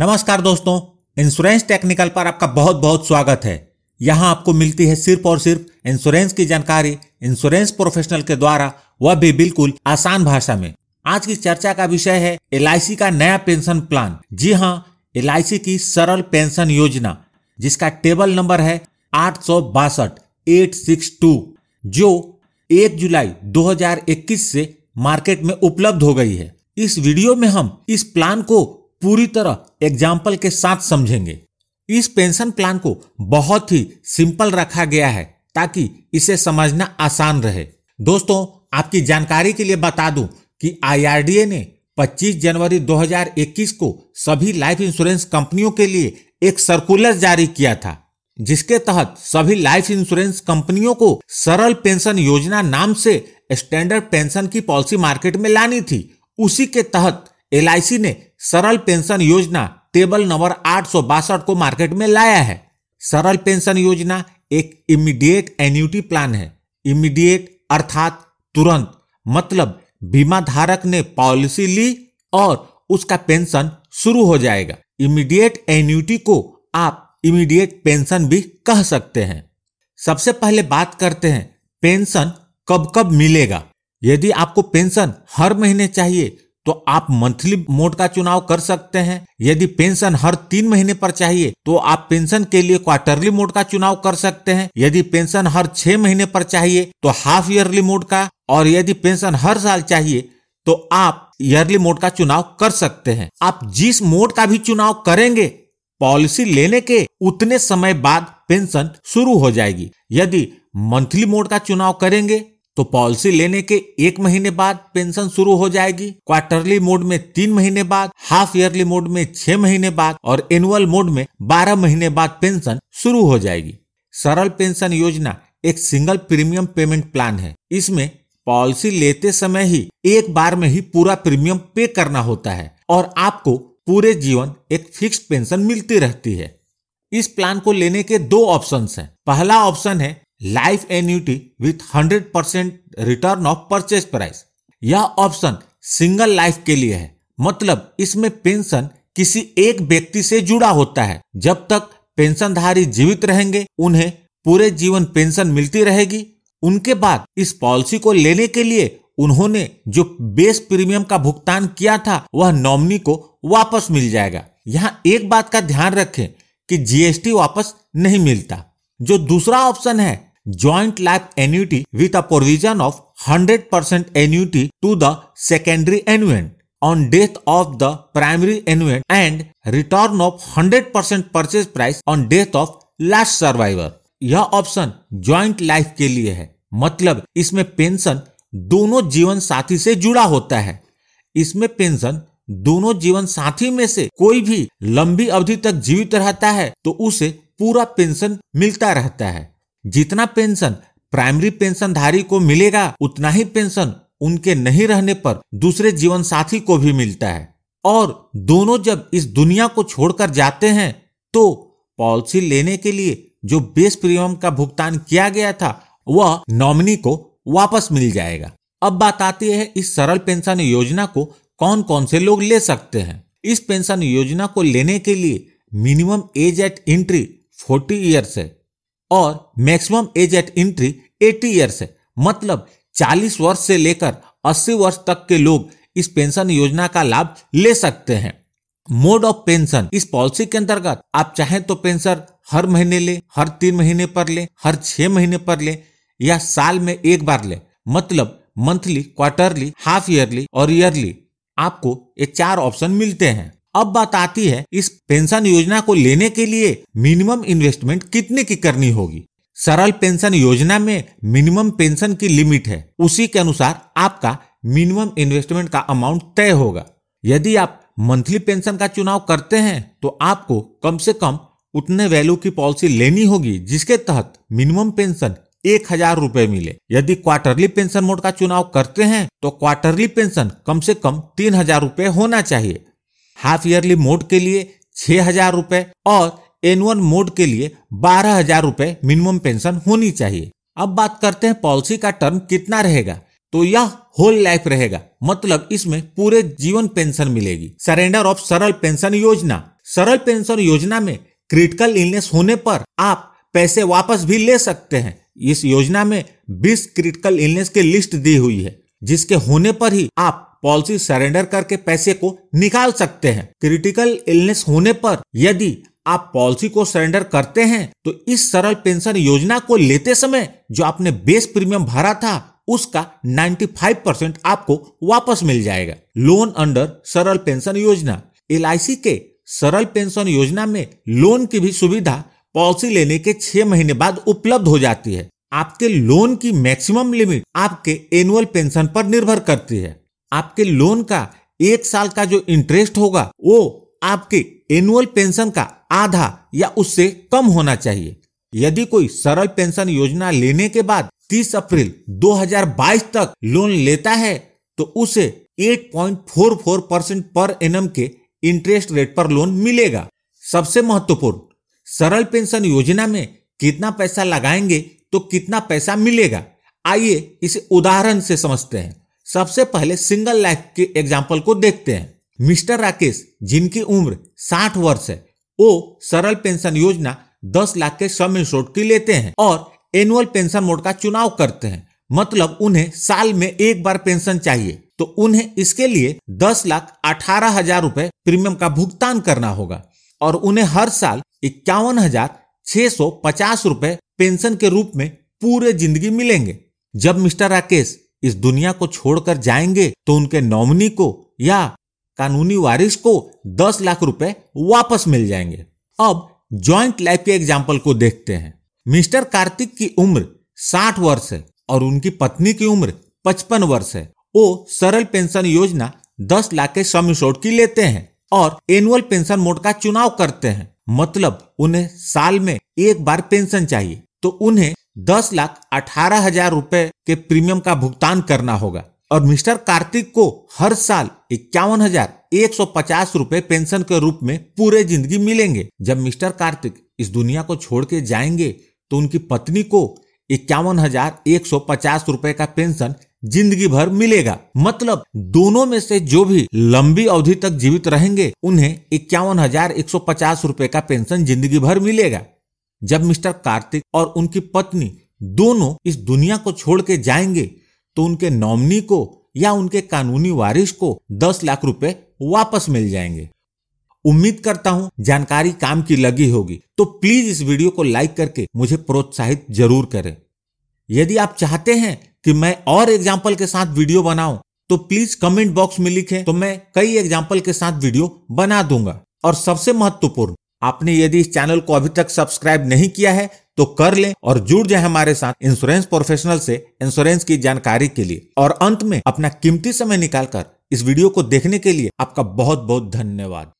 नमस्कार दोस्तों insurance technical पर आपका बहुत बहुत स्वागत है यहाँ आपको मिलती है सिर्फ और सिर्फ इंश्योरेंस की जानकारी इंश्योरेंस प्रोफेशनल के द्वारा वह भी बिल्कुल आसान भाषा में आज की चर्चा का विषय है एल का नया पेंशन प्लान जी हाँ एल की सरल पेंशन योजना जिसका टेबल नंबर है आठ सौ बासठ एट सिक्स टू जो एक जुलाई 2021 से मार्केट में उपलब्ध हो गई है इस वीडियो में हम इस प्लान को पूरी तरह एग्जाम्पल के साथ समझेंगे इस पेंशन प्लान को बहुत ही सिंपल रखा गया है ताकि इसे समझना आसान रहे दोस्तों आपकी जानकारी के लिए बता दूं कि आईआरडीए ने 25 जनवरी 2021 को सभी लाइफ इंश्योरेंस कंपनियों के लिए एक सर्कुलर जारी किया था जिसके तहत सभी लाइफ इंश्योरेंस कंपनियों को सरल पेंशन योजना नाम से स्टैंडर्ड पेंशन की पॉलिसी मार्केट में लानी थी उसी के तहत एल ने सरल पेंशन योजना टेबल नंबर आठ को मार्केट में लाया है सरल पेंशन योजना एक इमीडिएट एन्यूटी प्लान है इमीडिएट अर्थात तुरंत मतलब बीमा धारक ने पॉलिसी ली और उसका पेंशन शुरू हो जाएगा इमीडिएट एन्यूटी को आप इमीडिएट पेंशन भी कह सकते हैं सबसे पहले बात करते हैं पेंशन कब कब मिलेगा यदि आपको पेंशन हर महीने चाहिए तो आप मंथली मोड का चुनाव कर सकते हैं यदि पेंशन हर तीन महीने पर चाहिए तो आप पेंशन के लिए क्वार्टरली मोड का चुनाव कर सकते हैं यदि पेंशन हर छह महीने पर चाहिए तो हाफ ईयरली मोड का और यदि पेंशन हर साल चाहिए तो आप ईयरली मोड का चुनाव कर सकते हैं आप जिस मोड का भी चुनाव करेंगे पॉलिसी लेने के उतने समय बाद पेंशन शुरू हो जाएगी यदि मंथली मोड का चुनाव करेंगे तो पॉलिसी लेने के एक महीने बाद पेंशन शुरू हो जाएगी क्वार्टरली मोड में तीन महीने बाद हाफ ईयरली मोड में छह महीने बाद और एनुअल मोड में बारह महीने बाद पेंशन शुरू हो जाएगी सरल पेंशन योजना एक सिंगल प्रीमियम पेमेंट प्लान है इसमें पॉलिसी लेते समय ही एक बार में ही पूरा प्रीमियम पे करना होता है और आपको पूरे जीवन एक फिक्स पेंशन मिलती रहती है इस प्लान को लेने के दो ऑप्शन हैं। पहला ऑप्शन है life annuity with 100 percent return of purchase price यह ऑप्शन सिंगल लाइफ के लिए है मतलब इसमें पेंशन किसी एक व्यक्ति से जुड़ा होता है जब तक पेंशनधारी जीवित रहेंगे उन्हें पूरे जीवन पेंशन मिलती रहेगी उनके बाद इस पॉलिसी को लेने के लिए उन्होंने जो बेस प्रीमियम का भुगतान किया था वह नॉमिनी को वापस मिल जाएगा यहाँ एक बात का ध्यान रखें कि जीएसटी वापस नहीं मिलता जो दूसरा ऑप्शन है joint life annuity with a provision of 100% annuity to the secondary annuitant on death of the primary annuitant and return of 100% purchase price on death of last survivor यह ऑप्शन ज्वाइंट लाइफ के लिए है मतलब इसमें pension दोनों जीवन साथी से जुड़ा होता है इसमें पेंशन दोनों जीवन साथी में से कोई भी लंबी अवधि तक जीवित रहता है तो उसे पूरा पेंशन मिलता रहता है जितना पेंशन प्राइमरी पेंशनधारी को मिलेगा उतना ही पेंशन उनके नहीं रहने पर दूसरे जीवन साथी को भी मिलता है और दोनों जब इस दुनिया को छोड़कर जाते हैं तो पॉलिसी लेने के लिए जो बेस प्रीमियम का भुगतान किया गया था वह नॉमिनी को वापस मिल जाएगा अब बात आती है इस सरल पेंशन योजना को कौन कौन से लोग ले सकते हैं इस पेंशन योजना को लेने के लिए minimum age at entry 40 years है और maximum age at entry 80 years है मतलब 40 वर्ष से लेकर 80 वर्ष तक के लोग इस पेंशन योजना का लाभ ले सकते हैं मोड ऑफ पेंशन इस पॉलिसी के अंतर्गत आप चाहें तो पेंशन हर महीने ले हर तीन महीने पर ले हर छह महीने पर ले या साल में एक बार ले मतलब मंथली क्वार्टरली हाफ ईयरली और ईयरली आपको ये चार ऑप्शन मिलते हैं अब बात आती है इस पेंशन योजना को लेने के लिए मिनिमम इन्वेस्टमेंट कितने की करनी होगी सरल पेंशन योजना में मिनिमम पेंशन की लिमिट है उसी के अनुसार आपका मिनिमम इन्वेस्टमेंट का अमाउंट तय होगा यदि आप मंथली पेंशन का चुनाव करते हैं तो आपको कम से कम उतने वैल्यू की पॉलिसी लेनी होगी जिसके तहत मिनिमम पेंशन एक हजार रूपए मिले यदि क्वार्टरली पेंशन मोड का चुनाव करते हैं तो क्वार्टरली पेंशन कम से कम तीन हजार रूपए होना चाहिए हाफ ईयरली मोड के लिए छह हजार रूपए और एनुअल मोड के लिए बारह हजार रूपए मिनिमम पेंशन होनी चाहिए अब बात करते हैं पॉलिसी का टर्म कितना रहेगा तो यह होल लाइफ रहेगा मतलब इसमें पूरे जीवन पेंशन मिलेगी सरेंडर ऑफ सरल पेंशन योजना सरल पेंशन योजना में क्रिटिकल इलनेस होने पर आप पैसे वापस भी ले सकते हैं इस योजना में 20 क्रिटिकल इलनेस की लिस्ट दी हुई है जिसके होने पर ही आप पॉलिसी सरेंडर करके पैसे को निकाल सकते हैं क्रिटिकल इलनेस होने पर यदि आप पॉलिसी को सरेंडर करते हैं तो इस सरल पेंशन योजना को लेते समय जो आपने बेस प्रीमियम भरा था उसका 95 परसेंट आपको वापस मिल जाएगा लोन अंडर सरल पेंशन योजना एल के सरल पेंशन योजना में लोन की भी सुविधा पॉलिसी लेने के छह महीने बाद उपलब्ध हो जाती है आपके लोन की मैक्सिमम लिमिट आपके एनुअल पेंशन पर निर्भर करती है आपके लोन का एक साल का जो इंटरेस्ट होगा वो आपके एनुअल पेंशन का आधा या उससे कम होना चाहिए यदि कोई सरल पेंशन योजना लेने के बाद 30 अप्रैल 2022 तक लोन लेता है तो उसे 8.44 परसेंट पर एन के इंटरेस्ट रेट पर लोन मिलेगा सबसे महत्वपूर्ण सरल पेंशन योजना में कितना पैसा लगाएंगे तो कितना पैसा मिलेगा आइए इसे उदाहरण से समझते हैं सबसे पहले सिंगल लाइफ के एग्जाम्पल को देखते हैं मिस्टर राकेश जिनकी उम्र 60 वर्ष है वो सरल पेंशन योजना 10 लाख के सम इंश्योर्ड की लेते हैं और एनुअल पेंशन मोड का चुनाव करते हैं मतलब उन्हें साल में एक बार पेंशन चाहिए तो उन्हें इसके लिए दस लाख अठारह हजार रूपए प्रीमियम का भुगतान करना होगा और उन्हें हर साल इक्यावन हजार छह सौ पचास रूपए पेंशन के रूप में पूरे जिंदगी मिलेंगे जब मिस्टर राकेश इस दुनिया को छोड़कर जाएंगे तो उनके नॉमिनी को या कानूनी वारिस को दस लाख रुपए वापस मिल जाएंगे अब ज्वाइंट लाइफ के एग्जाम्पल को देखते हैं मिस्टर कार्तिक की उम्र साठ वर्ष है और उनकी पत्नी की उम्र पचपन वर्ष है वो सरल पेंशन योजना दस लाख के श्रम शोट की लेते हैं और एनुअल पेंशन मोड का चुनाव करते हैं मतलब उन्हें साल में एक बार पेंशन चाहिए तो उन्हें दस लाख अठारह हजार रुपए के प्रीमियम का भुगतान करना होगा और मिस्टर कार्तिक को हर साल इक्यावन हजार एक सौ पचास रूपए पेंशन के रूप में पूरे जिंदगी मिलेंगे जब मिस्टर कार्तिक इस दुनिया को छोड़ के जाएंगे तो उनकी पत्नी को इक्यावन हजार एक सौ पचास रूपए का पेंशन जिंदगी भर मिलेगा मतलब दोनों में से जो भी लंबी अवधि तक जीवित रहेंगे उन्हें इक्यावन हजार एक सौ पचास रूपए का पेंशन जिंदगी भर मिलेगा जब मिस्टर कार्तिक और उनकी पत्नी दोनों इस दुनिया को छोड़ के जाएंगे तो उनके नॉमनी को या उनके कानूनी वारिस को दस लाख रुपए वापस मिल जाएंगे उम्मीद करता हूं जानकारी काम की लगी होगी तो प्लीज इस वीडियो को लाइक करके मुझे प्रोत्साहित जरूर करें यदि आप चाहते हैं कि मैं और एग्जाम्पल के साथ वीडियो बनाऊं तो प्लीज कमेंट बॉक्स में लिखें तो मैं कई एग्जाम्पल के साथ वीडियो बना दूंगा और सबसे महत्वपूर्ण आपने यदि इस चैनल को अभी तक सब्सक्राइब नहीं किया है तो कर लें और जुड़ जाए हमारे साथ इंश्योरेंस प्रोफेशनल से इंश्योरेंस की जानकारी के लिए और अंत में अपना कीमती समय निकालकर इस वीडियो को देखने के लिए आपका बहुत बहुत धन्यवाद